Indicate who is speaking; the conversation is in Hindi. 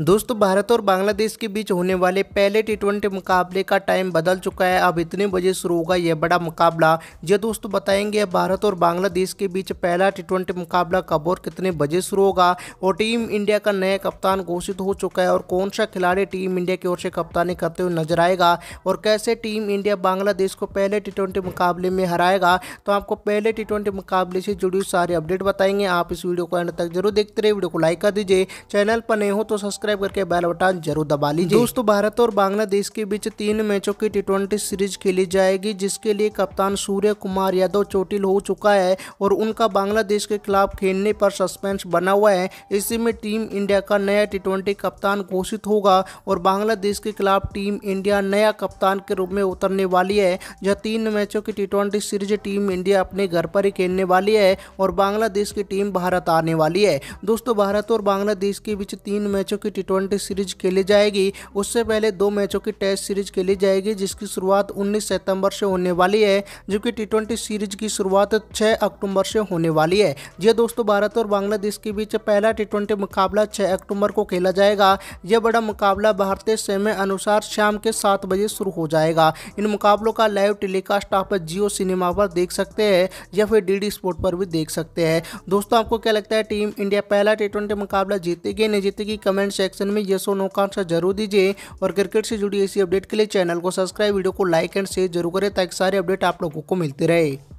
Speaker 1: दोस्तों भारत और बांग्लादेश के बीच होने वाले पहले टी ट्वेंटी मुकाबले का टाइम बदल चुका है अब इतने बजे शुरू होगा यह बड़ा मुकाबला ये दोस्तों बताएंगे भारत और बांग्लादेश के बीच पहला टी ट्वेंटी मुकाबला कब और कितने बजे शुरू होगा और टीम इंडिया का नया कप्तान घोषित हो चुका है और कौन सा खिलाड़ी टीम इंडिया की ओर से कप्तानी करते हुए नजर आएगा और कैसे टीम इंडिया बांग्लादेश को पहले टी ट्वेंटी मुकाबले में हराएगा तो आपको पहले टी ट्वेंटी मुकाबले से जुड़ी सारी अपडेट बताएंगे आप इस वीडियो को एंड तक जरूर देखते रहे वीडियो को लाइक कर दीजिए चैनल पर नहीं हो तो सब्सक्राइब सब्सक्राइब करके बेल बटन जरूर दबा लीजिए दोस्तों भारत और बांग्लादेश के बीच तीन मैचों की टी सीरीज खेली जाएगी जिसके लिए कप्तान सूर्य कुमार यादव चोटिल हो चुका है और उनका बांग्लादेश के खिलाफ खेलने पर सस्पेंस बना हुआ है इसी में टीम इंडिया का नया टी कप्तान घोषित होगा और बांग्लादेश के खिलाफ टीम इंडिया नया कप्तान के रूप में उतरने वाली है जहाँ तीन मैचों की टी सीरीज टीम इंडिया अपने घर पर ही खेलने वाली है और बांग्लादेश की टीम भारत आने वाली है दोस्तों भारत और बांग्लादेश के बीच तीन मैचों की टी ट्वेंटी सीरीज खेली जाएगी उससे पहले दो मैचों की टेस्ट सीरीज खेली जाएगी जिसकी शुरुआत 19 सितंबर से होने वाली है जबकि टी ट्वेंटी सीरीज की शुरुआत 6 अक्टूबर से होने वाली है यह हाँ दोस्तों भारत और बांग्लादेश के बीच पहला टी ट्वेंटी मुकाबला छः अक्टूबर को खेला जाएगा यह बड़ा मुकाबला भारतीय समय अनुसार शाम के सात बजे शुरू हो जाएगा इन मुकाबलों का लाइव टेलीकास्ट आप जियो सिनेमा पर देख सकते हैं या फिर डी स्पोर्ट पर भी देख सकते हैं दोस्तों आपको क्या लगता है टीम इंडिया पहला टी ट्वेंटी मुकाबला जीतेगी नहीं जीतेगी कमेंट सेक्शन में यस और नो का आंसर जरूर दीजिए और क्रिकेट से जुड़ी ऐसी अपडेट के लिए चैनल को सब्सक्राइब वीडियो को लाइक एंड शेयर जरूर करें ताकि सारे अपडेट आप लोगों को मिलते रहे